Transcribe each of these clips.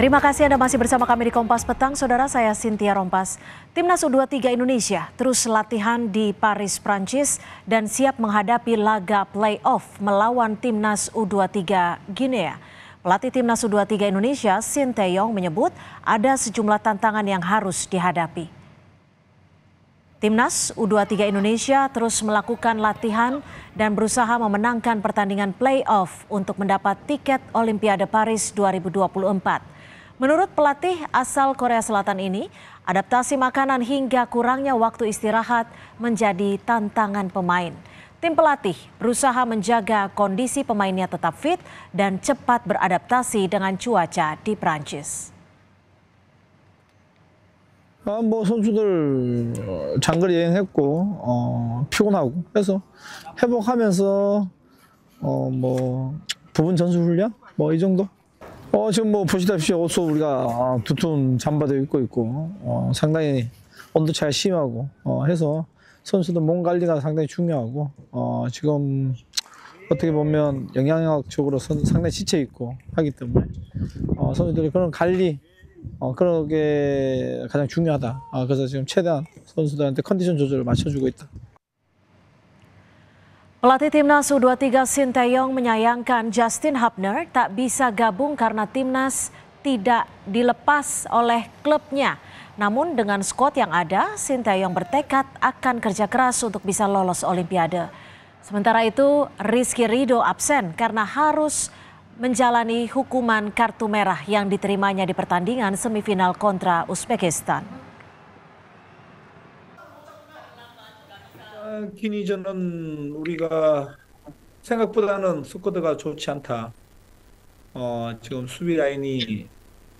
Terima kasih Anda masih bersama kami di Kompas Petang, Saudara saya Sintia Rompas. Timnas U23 Indonesia terus latihan di Paris, Prancis dan siap menghadapi laga playoff melawan Timnas U23 Guinea. Pelatih Timnas U23 Indonesia, Shin Tae-yong menyebut ada sejumlah tantangan yang harus dihadapi. Timnas U23 Indonesia terus melakukan latihan dan berusaha memenangkan pertandingan playoff untuk mendapat tiket Olimpiade Paris 2024. Menurut pelatih asal Korea Selatan ini, adaptasi makanan hingga kurangnya waktu istirahat menjadi tantangan pemain. Tim pelatih berusaha menjaga kondisi pemainnya tetap fit dan cepat beradaptasi dengan cuaca di Prancis. Uh, 뭐 선수들 장거리 여행했고 피곤하고 그래서 회복하면서 뭐 부분 전술 훈련 뭐 정도 어, 지금 뭐 보시다시피 옷소 우리가 어, 두툼 잠바도 입고 있고 어, 상당히 온도 차이 심하고 어, 해서 선수도몸 관리가 상당히 중요하고 어, 지금 어떻게 보면 영양학적으로 선, 상당히 지쳐 있고 하기 때문에 어, 선수들이 그런 관리 어, 그런 게 가장 중요하다. 아, 그래서 지금 최대한 선수들한테 컨디션 조절을 맞춰주고 있다. Pelatih Timnas U23 Sinteyong menyayangkan Justin Hubner tak bisa gabung karena Timnas tidak dilepas oleh klubnya. Namun dengan skuad yang ada, Sinteyong bertekad akan kerja keras untuk bisa lolos Olimpiade. Sementara itu, Rizky Rido absen karena harus menjalani hukuman kartu merah yang diterimanya di pertandingan semifinal kontra Uzbekistan. 기니 전은 우리가 생각보다는 스쿼드가 좋지 않다. 어, 지금 수비 라인이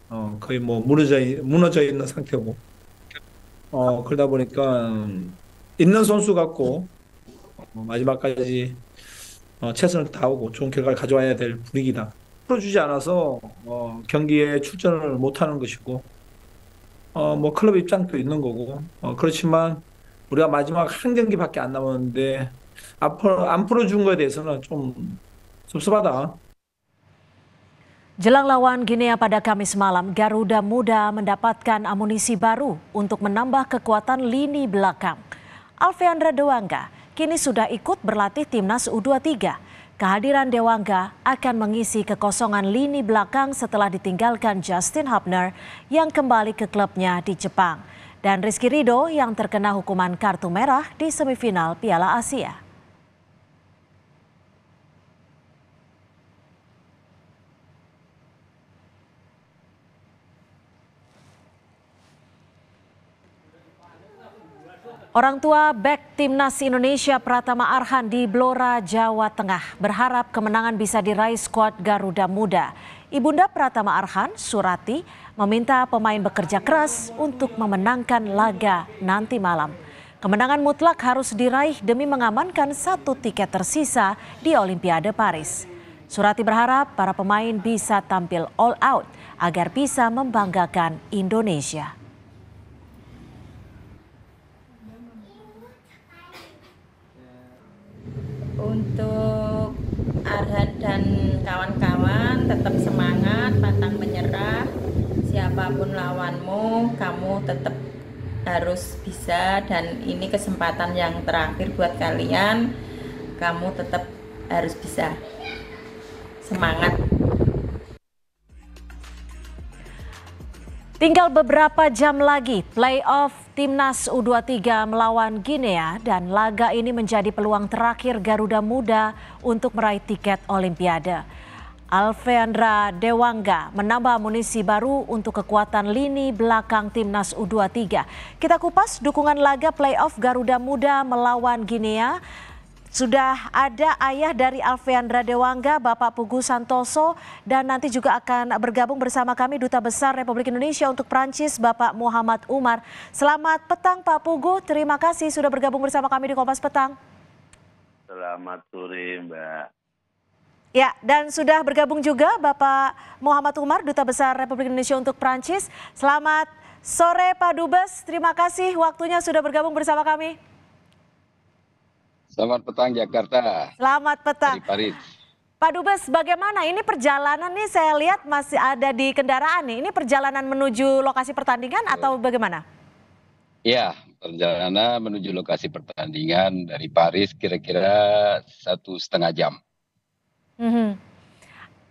어, 거의 뭐 무너져, 무너져 있는 상태고. 어, 그러다 보니까 음, 있는 선수 같고 어, 마지막까지 어, 최선을 다하고 좋은 결과를 가져와야 될 분위기다. 풀어주지 않아서 어, 경기에 출전을 못하는 것이고 어, 뭐 클럽 입장도 있는 거고 어, 그렇지만 우리가 마지막 한 경기밖에 안 남았는데 앞으로 안 풀어준 거에 대해서는 좀 섭섭하다. Jelang lawan Guinea pada Kamis malam, Garuda Muda mendapatkan amunisi baru untuk menambah kekuatan lini belakang. Alfeandra Dewangga kini sudah ikut berlatih timnas U23. Kehadiran Dewangga akan mengisi kekosongan lini belakang setelah ditinggalkan Justin Hubner yang kembali ke klubnya di Jepang dan Rizky Rido yang terkena hukuman kartu merah di semifinal Piala Asia. Orang tua back timnas Indonesia Pratama Arhan di Blora, Jawa Tengah berharap kemenangan bisa diraih skuad Garuda Muda Ibunda Pratama Arhan, Surati, meminta pemain bekerja keras untuk memenangkan laga nanti malam. Kemenangan mutlak harus diraih demi mengamankan satu tiket tersisa di Olimpiade Paris. Surati berharap para pemain bisa tampil all out agar bisa membanggakan Indonesia. Untuk Arhan dan kawan-kawan tetap semangat, pantang menyerah. Siapapun lawanmu, kamu tetap harus bisa dan ini kesempatan yang terakhir buat kalian. Kamu tetap harus bisa. Semangat. Tinggal beberapa jam lagi playoff Timnas U23 melawan Guinea dan laga ini menjadi peluang terakhir Garuda Muda untuk meraih tiket Olimpiade. Alfeandra Dewangga menambah amunisi baru untuk kekuatan lini belakang Timnas U23. Kita kupas dukungan laga playoff Garuda Muda melawan Guinea sudah ada ayah dari Alfeandra Dewangga, Bapak Pugu Santoso, dan nanti juga akan bergabung bersama kami Duta Besar Republik Indonesia untuk Prancis, Bapak Muhammad Umar. Selamat petang Pak Pugu, terima kasih sudah bergabung bersama kami di Kompas Petang. Selamat sore Mbak. Ya, dan sudah bergabung juga Bapak Muhammad Umar, Duta Besar Republik Indonesia untuk Prancis. Selamat sore Pak Dubes, terima kasih waktunya sudah bergabung bersama kami. Selamat petang Jakarta. Selamat petang. Dari Paris. Pak Dubes, bagaimana ini perjalanan nih saya lihat masih ada di kendaraan nih. Ini perjalanan menuju lokasi pertandingan atau bagaimana? Ya, perjalanan menuju lokasi pertandingan dari Paris kira-kira satu setengah jam. Mm -hmm.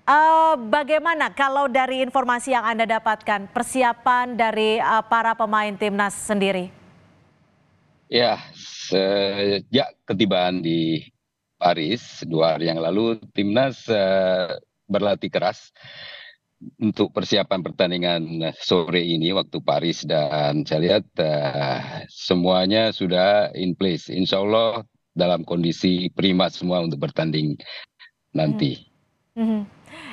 uh, bagaimana kalau dari informasi yang Anda dapatkan, persiapan dari uh, para pemain timnas sendiri? ya sejak ketibaan di paris dua hari yang lalu timnas eh, berlatih keras untuk persiapan pertandingan sore ini waktu Paris dan saya lihat eh, semuanya sudah in place. Insya Allah dalam kondisi prima semua untuk bertanding nanti. Mm -hmm. hmm.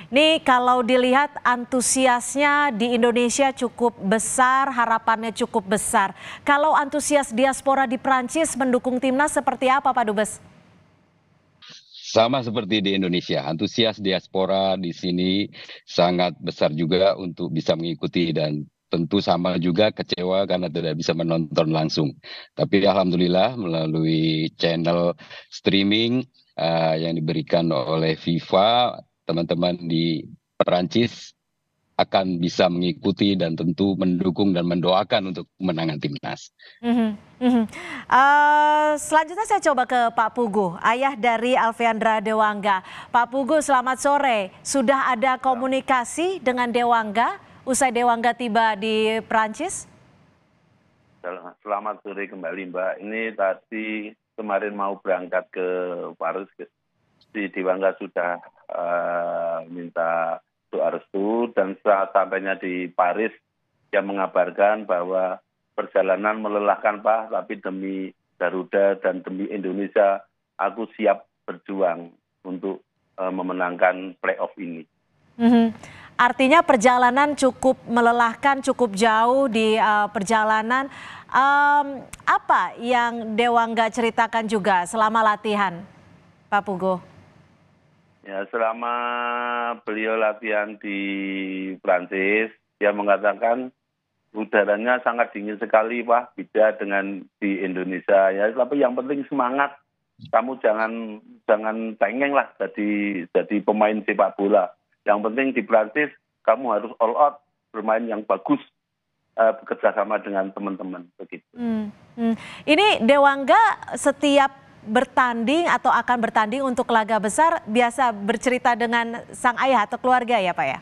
Nih kalau dilihat antusiasnya di Indonesia cukup besar, harapannya cukup besar. Kalau antusias diaspora di Prancis mendukung timnas seperti apa Pak Dubes? Sama seperti di Indonesia, antusias diaspora di sini sangat besar juga untuk bisa mengikuti dan tentu sama juga kecewa karena tidak bisa menonton langsung. Tapi alhamdulillah melalui channel streaming uh, yang diberikan oleh FIFA teman-teman di Perancis akan bisa mengikuti dan tentu mendukung dan mendoakan untuk kemenangan timnas. Mm-hmm. Uh, selanjutnya saya coba ke Pak Pugu, ayah dari Alfiandra Dewangga. Pak Pugu, selamat sore. Sudah ada ya. komunikasi dengan Dewangga usai Dewangga tiba di Perancis? Selamat sore kembali Mbak. Ini tadi kemarin mau berangkat ke Paris, si Dewangga sudah Eh, minta doa restu dan saat sampainya di Paris dia mengabarkan bahwa perjalanan melelahkan Pak tapi demi Garuda dan demi Indonesia aku siap berjuang untuk uh, memenangkan playoff ini. Mm-hmm. Artinya perjalanan cukup melelahkan, cukup jauh di uh, perjalanan. Um, apa yang Dewangga ceritakan juga selama latihan, Pak Pugo? Ya, selama beliau latihan di Prancis, dia mengatakan udaranya sangat dingin sekali, Pak, beda dengan di Indonesia. Ya, tapi yang penting semangat. Kamu jangan jangan tengeng lah jadi jadi pemain sepak bola. Yang penting di Prancis kamu harus all out bermain yang bagus uh, bekerja sama dengan teman-teman begitu. Hmm, hmm. Ini Dewangga setiap bertanding atau akan bertanding untuk laga besar biasa bercerita dengan sang ayah atau keluarga ya Pak ya?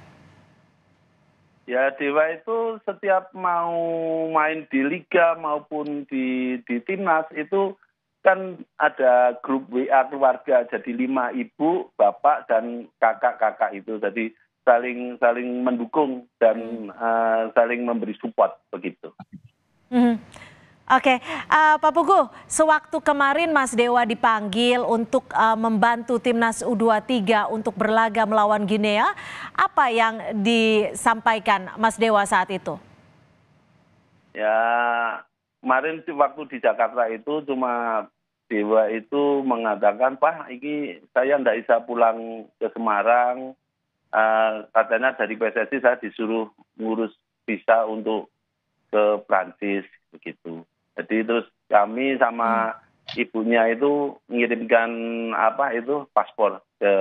Ya Dewa itu setiap mau main di liga maupun di di timnas itu kan ada grup WA keluarga jadi lima ibu, bapak dan kakak-kakak itu jadi saling saling mendukung dan uh, saling memberi support begitu. Hmm. Oke, uh, Pak Pugu, sewaktu kemarin Mas Dewa dipanggil untuk uh, membantu timnas U23 untuk berlaga melawan Guinea, apa yang disampaikan Mas Dewa saat itu? Ya, kemarin waktu di Jakarta itu cuma Dewa itu mengatakan, Pak, ini saya tidak bisa pulang ke Semarang. Uh, katanya dari PSSI saya disuruh ngurus visa untuk ke Prancis begitu jadi terus kami sama hmm. ibunya itu mengirimkan apa itu paspor ke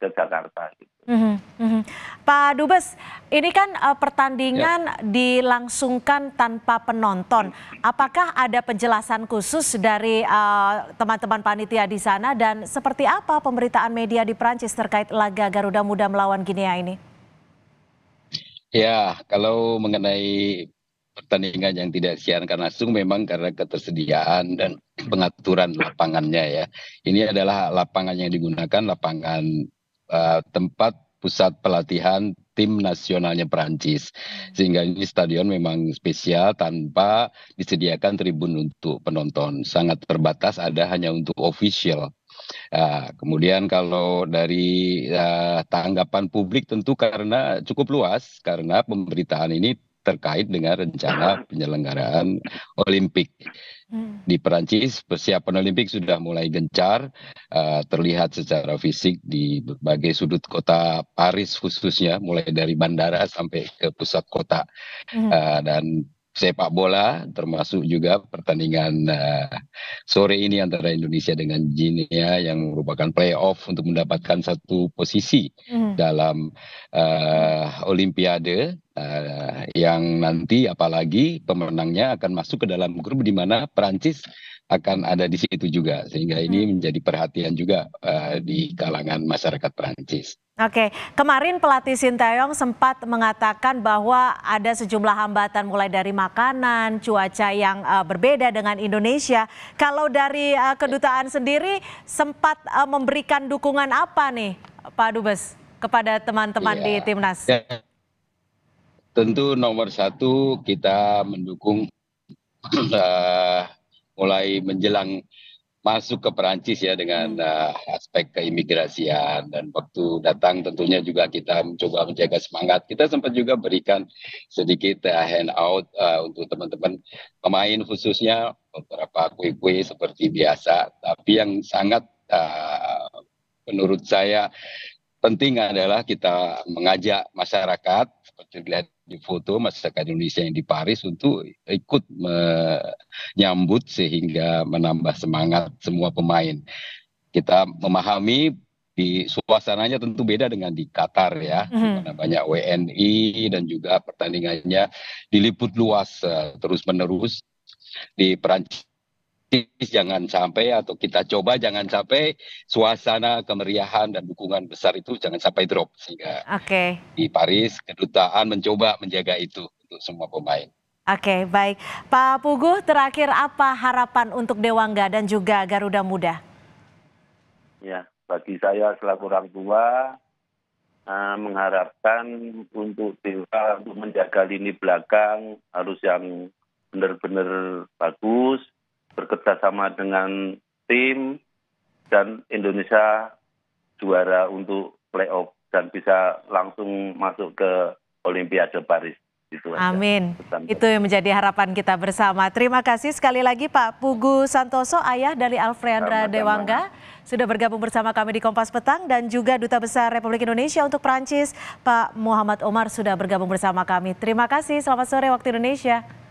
ke Jakarta hmm hmm Pak Dubes, ini kan uh, pertandingan ya. dilangsungkan tanpa penonton. Apakah ada penjelasan khusus dari teman eh, teman-teman panitia di sana dan seperti apa pemberitaan media di Prancis terkait laga Garuda Muda melawan Guinea ini? Ya, kalau mengenai pertandingan yang tidak disiarkan langsung memang karena ketersediaan dan pengaturan lapangannya ya. Ini adalah lapangan yang digunakan lapangan uh, tempat pusat pelatihan tim nasionalnya Perancis. Hmm. Sehingga ini stadion memang spesial tanpa disediakan tribun untuk penonton. Sangat terbatas ada hanya untuk official. Nah, kemudian kalau dari uh, tanggapan publik tentu karena cukup luas karena pemberitaan ini terkait dengan rencana penyelenggaraan Olimpik. Hmm. Di Perancis, persiapan Olimpik sudah mulai gencar, eh, terlihat secara fisik di berbagai sudut kota Paris khususnya, mulai dari bandara sampai ke pusat kota. Hmm. Eh, dan sepak bola termasuk juga pertandingan eh, sore ini antara Indonesia dengan Guinea yang merupakan playoff untuk mendapatkan satu posisi hmm. dalam Olimpiade yang nanti apalagi pemenangnya akan masuk ke dalam grup di mana Perancis akan ada di situ juga sehingga ini menjadi perhatian juga uh, di kalangan masyarakat Perancis. Oke, kemarin pelatih Sintayong sempat mengatakan bahwa ada sejumlah hambatan mulai dari makanan, cuaca yang uh, berbeda dengan Indonesia. Kalau dari uh, kedutaan sendiri sempat uh, memberikan dukungan apa nih, Pak Dubes, kepada teman-teman yeah. di iya. timnas? Yeah. Tentu nomor satu kita mendukung uh, mulai menjelang masuk ke Perancis ya dengan uh, aspek keimigrasian dan waktu datang tentunya juga kita mencoba menjaga semangat. Kita sempat juga berikan sedikit uh, handout uh, untuk teman-teman pemain khususnya beberapa kue-kue seperti biasa. Tapi yang sangat uh, menurut saya penting adalah kita mengajak masyarakat seperti dilihat di foto masyarakat Indonesia yang di Paris untuk ikut menyambut sehingga menambah semangat semua pemain. Kita memahami di suasananya tentu beda dengan di Qatar ya, mm-hmm. mana banyak WNI dan juga pertandingannya diliput luas eh, terus menerus di Perancis jangan sampai atau kita coba jangan sampai suasana kemeriahan dan dukungan besar itu jangan sampai drop sehingga okay. di Paris kedutaan mencoba menjaga itu untuk semua pemain. Oke, okay, baik. Pak Puguh, terakhir apa harapan untuk Dewangga dan juga Garuda Muda? Ya, bagi saya selaku orang tua uh, mengharapkan untuk Dewa untuk menjaga lini belakang harus yang benar-benar bagus, bekerjasama dengan tim dan Indonesia juara untuk playoff dan bisa langsung masuk ke Olimpiade Paris. Itu Amin. Aja. Itu yang menjadi harapan kita bersama. Terima kasih sekali lagi Pak Pugu Santoso, ayah dari Alfreandra Dewangga, sudah bergabung bersama kami di Kompas Petang dan juga Duta Besar Republik Indonesia untuk Prancis Pak Muhammad Omar sudah bergabung bersama kami. Terima kasih. Selamat sore waktu Indonesia.